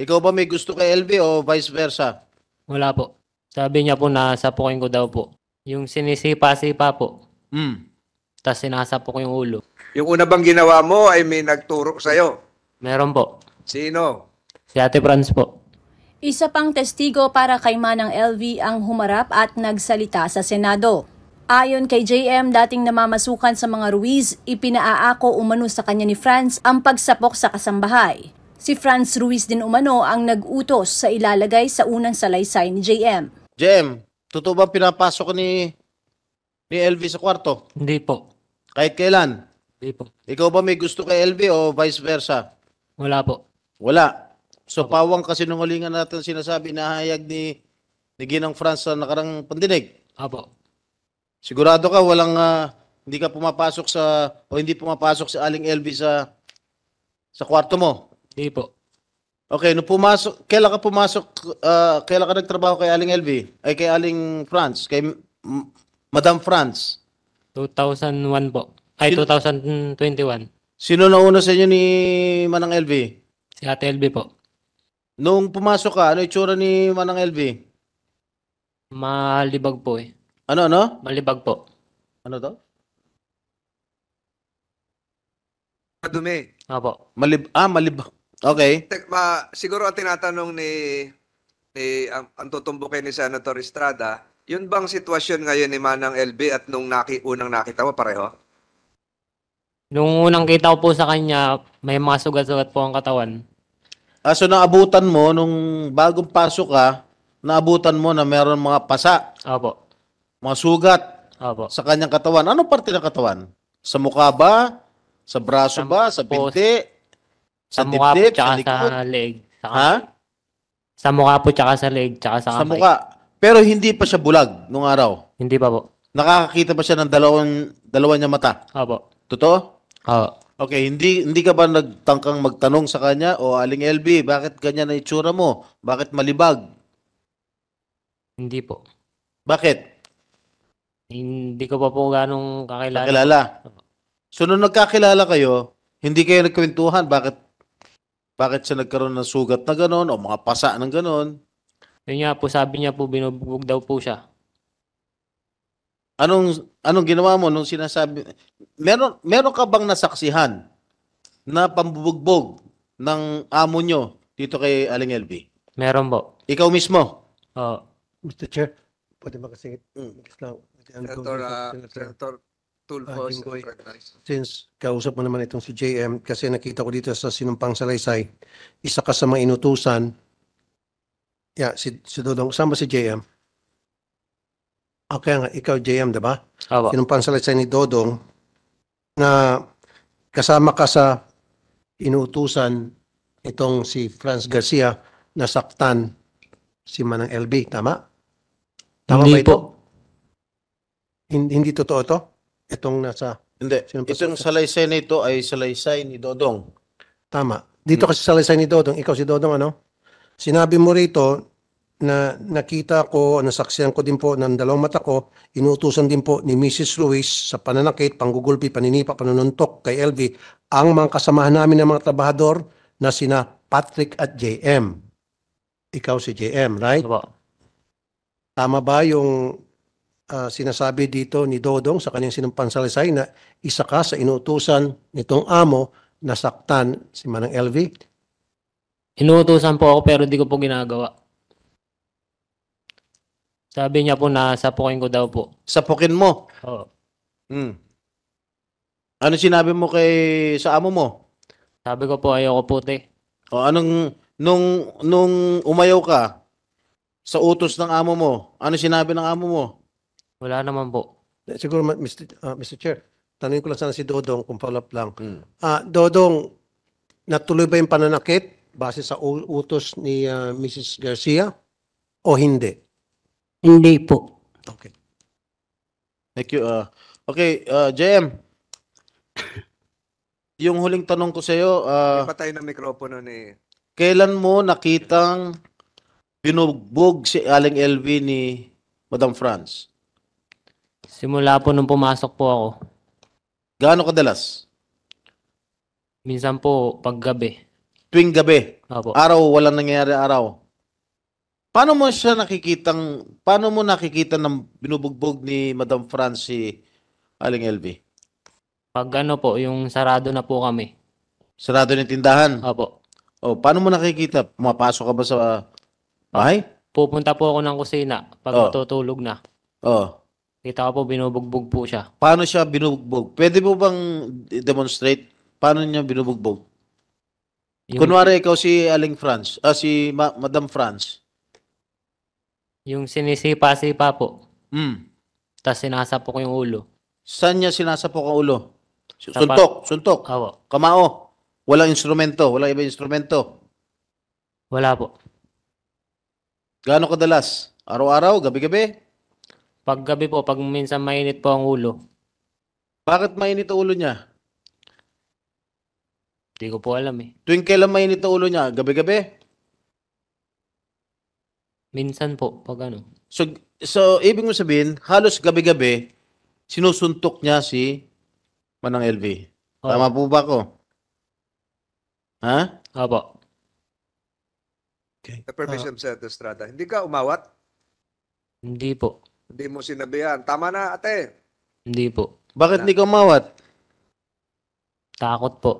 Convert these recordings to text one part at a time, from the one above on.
Ikaw ba may gusto kay LV o vice versa? Wala po. Sabi niya po na sapukin ko daw po. Yung sinisipa-sipa po. Hmm. Tapos sinasapok ko yung ulo. Yung una bang ginawa mo ay may nagturo sa'yo. Meron po. Sino? Si Ate Franz po. Isa pang testigo para kay Manang LV ang humarap at nagsalita sa Senado. Ayon kay JM, dating namamasukan sa mga Ruiz, ipinaaako umano sa kanya ni Franz ang pagsapok sa kasambahay. Si Franz Ruiz din umano ang nag-utos sa ilalagay sa unang salaysay ni JM. JM, totoo ba pinapasok ni ni LV sa kwarto? Hindi po. Kahit kailan? Hindi po. Ikaw ba may gusto kay LV o vice versa? Wala po. Wala. So Opo. pawang kasi nungalingan natin sinasabi na hayag ni ni Ginang France sa nakarang pandinig. Apo. Sigurado ka walang uh, hindi ka pumapasok sa o hindi pumapasok si Aling LV sa sa kwarto mo? Hindi po. Okay, no pumasok, kailan ka pumasok, ah, kailan ka nagtrabaho kay Aling LV? Ay, kay Aling France, kay M- Madam France. 2001 po. Ay, Sino- 2021. Sino nauna sa inyo ni Manang LV? Si Ate LV po. Nung pumasok ka, ano itsura ni Manang LV? Malibag po eh. Ano, ano? Malibag po. Ano daw? Madumi. Opo. Malib ah, malibag. Okay. Ma, siguro ang tinatanong ni ni ang, ang tutumbukin ni Senator Estrada, yun bang sitwasyon ngayon ni Manang LB at nung naki, unang nakita mo pareho? Nung unang kita ko po sa kanya, may mga sugat-sugat po ang katawan. Ah, so naabutan mo nung bagong pasok ka, naabutan mo na meron mga pasa, Opo. mga sugat Opo. sa kanyang katawan. Anong parte ng katawan? Sa mukha ba? Sa braso ba? Sa Po, binti? Sa, sa mukha dibdib, po, tsaka sa, sa leg. Saka, ha? Sa mukha po, tsaka sa leg, tsaka sa kamay. Sa mukha. Pero hindi pa siya bulag nung araw. Hindi pa po. Nakakakita pa siya ng dalawang, dalawa niya mata? Opo. Totoo? Oo. Okay, hindi hindi ka ba nagtangkang magtanong sa kanya o Aling LB, bakit ganyan na itsura mo? Bakit malibag? Hindi po. Bakit? Hindi ko pa po ganong kakilala. Kakilala. So nung nagkakilala kayo, hindi kayo nagkwentuhan, bakit bakit siya nagkaroon ng sugat na gano'n o mga pasa ng gano'n? Yun nga po, sabi niya po, binubugbog daw po siya. Anong anong ginawa mo nung sinasabi meron meron ka bang nasaksihan na pambubugbog ng amo nyo dito kay Aling LB? Meron po. Ikaw mismo? Oo. Mr. Chair, pwede makasingit. Mm. Senator, uh, Senator, Tulfo Ah, Gingoy. Since kausap mo naman itong si JM, kasi nakita ko dito sa sinumpang salaysay, isa ka sa mga inutusan. Yeah, si, si Dodong, saan ba si JM? Okay ah, nga, ikaw JM, di ba? Apo. Sinumpang salaysay ni Dodong na kasama ka sa inutusan itong si Franz Garcia na saktan si Manang LB, tama? Tama Hindi ba ito? po. Hin- Hindi totoo to? Itong nasa, Hindi. Sino Itong salaysay na ito ay salaysay ni Dodong. tama. Dito kasi salaysay ni Dodong, ikaw si Dodong ano? Sinabi mo rito na nakita ko, nasaksihan ko din po ng dalawang mata ko, inutusan din po ni Mrs. Luis sa pananakit, panggugulpi, paninipa, panununtok kay LV ang mga kasamahan namin ng mga trabahador na sina Patrick at JM. Ikaw si JM, right? Tama ba yung uh, sinasabi dito ni Dodong sa kanyang sinumpansalisay na isa ka sa inutusan nitong amo na saktan si Manang LV? Inutusan po ako pero di ko po ginagawa. Sabi niya po na sapukin ko daw po. Sapukin mo? Oo. Hmm. Ano sinabi mo kay sa amo mo? Sabi ko po ayoko po te. O anong nung nung umayaw ka sa utos ng amo mo? Ano sinabi ng amo mo? Wala naman po. Eh, siguro, ma- Mr. ah, Mr. Chair, tanongin ko lang sana si Dodong kung follow up lang. Hmm. Ah, Dodong, natuloy ba yung pananakit base sa utos ni ah, Mrs. Garcia o hindi? Hindi po. Okay. Thank you. ah. okay, ah, JM. Yung huling tanong ko sa iyo. ah, Patay ng mikropono ni... kailan mo nakitang binubog si Aling LV ni Madam France? Simula po nung pumasok po ako. Gaano kadalas? Minsan po pag gabi. Tuwing gabi? Opo. Araw, walang nangyayari araw? Paano mo siya nakikitang, paano mo nakikita ng binubugbog ni Madam Francie Aling LB? Pag ano po, yung sarado na po kami. Sarado ng tindahan? Opo. O, oh, paano mo nakikita? Pumapasok ka ba sa bahay? Pupunta po ako ng kusina pag Oh. matutulog na. O, oh. Kita ko po, binubugbog po siya. Paano siya binubugbog? Pwede mo bang demonstrate paano niya binubugbog? Yung, Kunwari ikaw si Aling France, ah, si Ma- Madam France. Yung sinisipa-sipa po. Hmm. Tapos sinasapok ko yung ulo. Saan niya sinasapok ang ulo? Sa pa- Suntok, suntok, kamao. Walang instrumento, walang iba instrumento. Wala po. Gaano kadalas? Araw-araw, gabi-gabi? Paggabi po, pag minsan mainit po ang ulo. Bakit mainit ang ulo niya? Hindi ko po alam eh. Tuwing kailan mainit ang ulo niya? Gabi-gabi? Minsan po, pag ano. So, so ibig mo sabihin, halos gabi-gabi, sinusuntok niya si Manang LV. Oh. Tama po ba ako? Ha? Opo. Okay. The permission sa Estrada. Hindi ka umawat? Hindi po. Hindi mo sinabihan. Tama na, ate. Hindi po. Bakit hindi ka umawat? Takot po.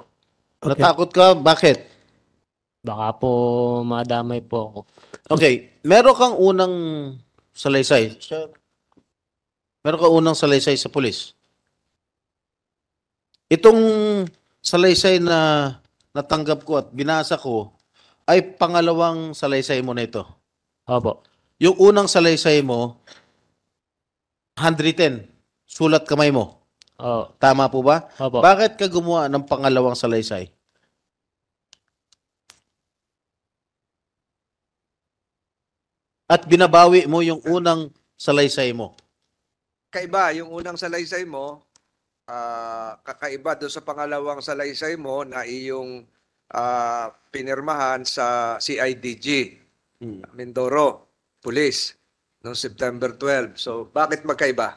Okay. Natakot ka? Bakit? Baka po madamay po ako. Okay. Meron kang unang salaysay. Meron kang unang salaysay sa pulis. Itong salaysay na natanggap ko at binasa ko ay pangalawang salaysay mo na ito. Opo. Yung unang salaysay mo, handwritten, sulat kamay mo. Oh. Tama po ba? Opo. Bakit ka gumawa ng pangalawang salaysay? At binabawi mo yung unang salaysay mo. Kaiba, yung unang salaysay mo, uh, kakaiba doon sa pangalawang salaysay mo na iyong uh, pinirmahan sa CIDG, hmm. Mindoro, Police noong September 12. So, bakit magkaiba?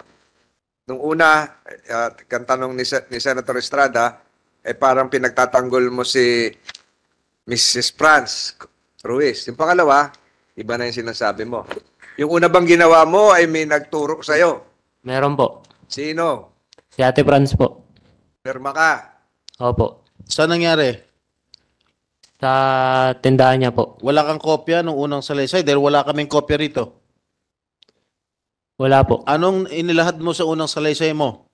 Nung una, at uh, tanong ni, ni Senator Estrada, eh parang pinagtatanggol mo si Mrs. Franz Ruiz. Yung pangalawa, iba na yung sinasabi mo. Yung una bang ginawa mo ay may nagturo sa'yo. Meron po. Sino? Si Ate Franz po. Perma ka? Opo. Saan nangyari? Sa tindahan niya po. Wala kang kopya nung unang salaysay dahil wala kaming kopya rito. Wala po. Anong inilahad mo sa unang salaysay mo?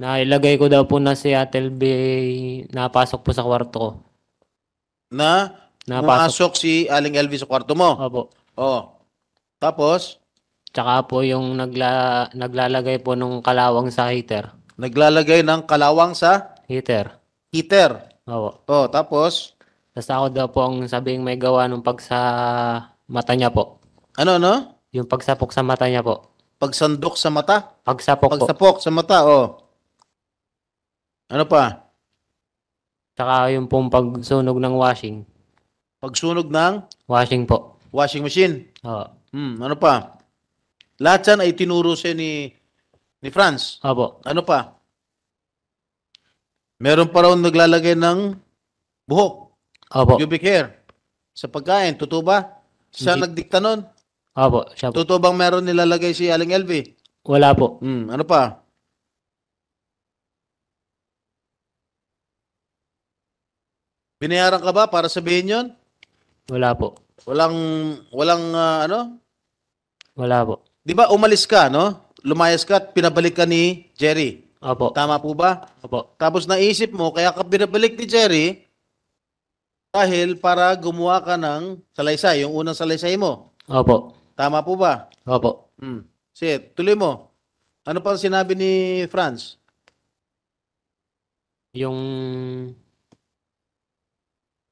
Nailagay ko daw po na Seattle Bay, napasok po sa kwarto ko. Na Napasok. pumasok si Aling Elvis sa kwarto mo? Opo. Oo. Oh. Tapos, Tsaka po yung nagla, naglalagay po ng kalawang sa heater. naglalagay ng kalawang sa Heater. heater. Opo. Oo, oh, tapos, Tapos ako daw po ang sabing may gawa nung pag sa mata niya po. ano no? Yung pagsapok sa mata niya po. Pagsandok sa mata? Pagsapok, po. Pagsapok sa mata, oh. Ano pa? Saka yung pong pagsunog ng washing. Pagsunog ng Washing po. washing machine. Oo. Hmm, ano pa? Lahat yan ay tinuro siya ni, ni Franz. Opo. Ano pa? Meron pa raw naglalagay ng buhok, Opo. pubic hair, sa pagkain. Totoo ba? Siya Hindi. nagdikta nun? Apo, siya po. Totoo bang meron nilalagay si Aling Elvie? Wala po. Hmm, ano pa? Binayaran ka ba para sabihin yon? Wala po. Walang, walang ah, ano? Wala po. Di ba umalis ka, no? Lumayas ka at pinabalik ka ni Jerry. Opo. Tama po ba? Opo. Tapos naisip mo, kaya ka binabalik ni Jerry dahil para gumawa ka ng salaysay, yung unang salaysay mo. Opo. Tama po ba? Opo. Hmm. Sige, tuloy mo. Ano pa ang sinabi ni Franz? Yung...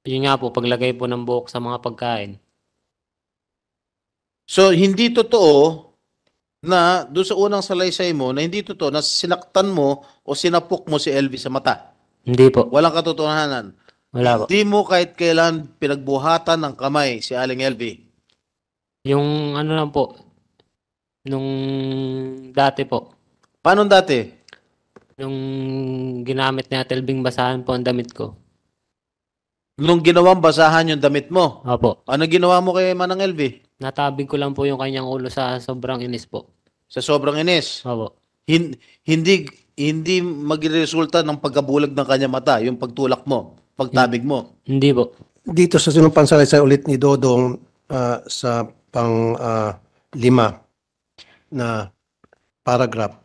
Yun nga po, paglagay po ng buhok sa mga pagkain. So, hindi totoo na doon sa unang salaysay mo na hindi totoo na sinaktan mo o sinapok mo si Elvis sa mata. Hindi po. Walang katotohanan. Wala po. Hindi mo kahit kailan pinagbuhatan ng kamay si Aling Elvi. Yung ano lang po, nung dati po. Paano dati? Nung ginamit niya Ate Elving basahan po ang damit ko. Nung ginawang basahan yung damit mo? Opo. Ano ginawa mo kay Manang Elvi? Natabig ko lang po yung kanyang ulo sa sobrang inis po. Sa sobrang inis? Opo. Hin- hindi hindi magresulta ng pagkabulag ng kanya mata, yung pagtulak mo, pagtabig mo. Hindi po. Dito sa sa ulit ni Dodong ah, sa pang ah, lima na paragraph,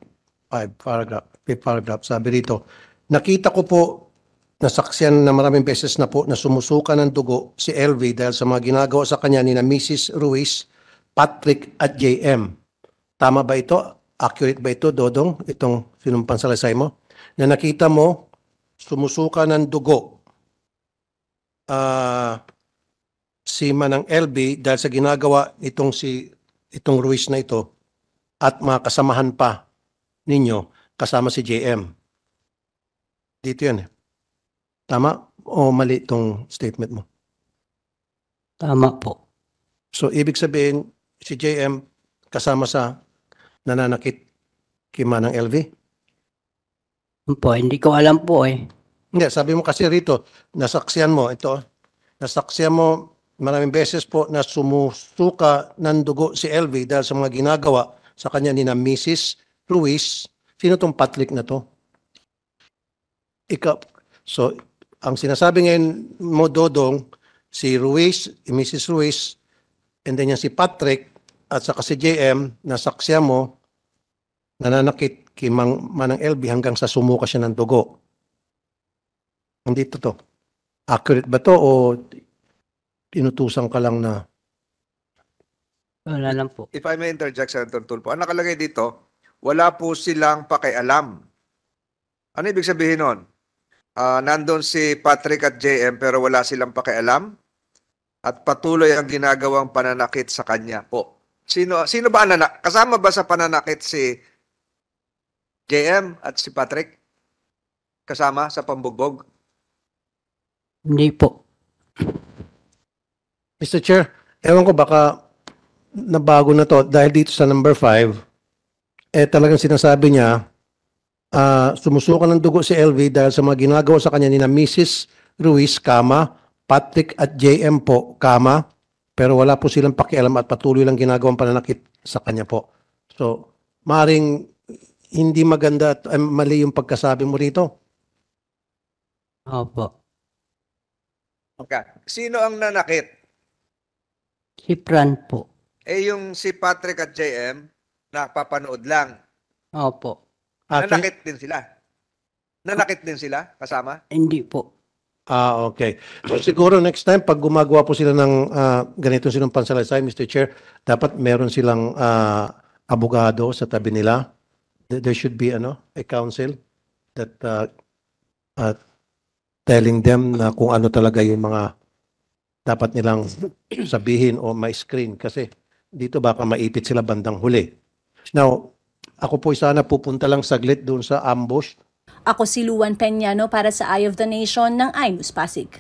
five paragraph, fifth paragraph, sabi rito, nakita ko po nasaksiyan na maraming beses na po na sumusuka ng dugo si LV dahil sa mga ginagawa sa kanya ni na Mrs. Ruiz, Patrick at JM. Tama ba ito? Accurate ba ito, Dodong? Itong sinumpan salaysay mo? Na nakita mo, sumusuka ng dugo. Ah, sima Manang LB dahil sa ginagawa nitong si itong Ruiz na ito at mga kasamahan pa ninyo kasama si JM. Dito yan eh. Tama o mali itong statement mo? Tama po. So ibig sabihin si JM kasama sa nananakit kay Manang LV? Po, hindi ko alam po eh. Hindi, sabi mo kasi rito, nasaksiyan mo ito, nasaksiyan mo maraming beses po na sumusuka ng dugo si LV dahil sa mga ginagawa sa kanya ni na Mrs. Ruiz. Sino tong Patrick na to? Ikaw. So, ang sinasabi ngayon mo, Dodong, si Ruiz, Mrs. Ruiz, and then yan si Patrick, at saka si JM, nasaksya mo, nananakit kay Mang, Manang LB hanggang sa sumuka siya ng dugo. Hindi to to. Accurate ba to o inutusan ka lang na Wala lang po. If I may interject, Senator Tulfo, ang nakalagay dito, wala po silang pakialam. Ano ibig sabihin nun? Ah, nandun si Patrick at JM pero wala silang pakialam at patuloy ang ginagawang pananakit sa kanya po. Sino, sino ba ang Kasama ba sa pananakit si JM at si Patrick? Kasama sa pambugbog? Hindi po. Mr. Chair, ewan ko baka nabago na to dahil dito sa number 5, eh talagang sinasabi niya, uh, sumusuka ng dugo si LV dahil sa mga ginagawa sa kanya ni na Mrs. Ruiz, kama, Patrick at JM po, kama, pero wala po silang pakialam at patuloy lang ginagawang pananakit sa kanya po. So, maring hindi maganda at um, mali yung pagkasabi mo rito. Opo. Okay. Sino ang nanakit? Kipran po. Eh yung si Patrick at JM, nakapapanood lang. Opo. Akin? Nanakit din sila. Nanakit din sila kasama? Hindi po. Ah, okay. So siguro next time pag gumagawa po sila ng ah, ganitong sinumpan salaysay, Mr. Chair, dapat meron silang ah, abogado sa tabi nila. There should be ano, a counsel that uh, ah, telling them na kung ano talaga yung mga dapat nilang sabihin o ma-screen kasi dito baka maipit sila bandang huli. Now, ako po sana pupunta lang saglit doon sa ambush. Ako si Luan Peñano para sa Eye of the Nation ng iNews Pasig.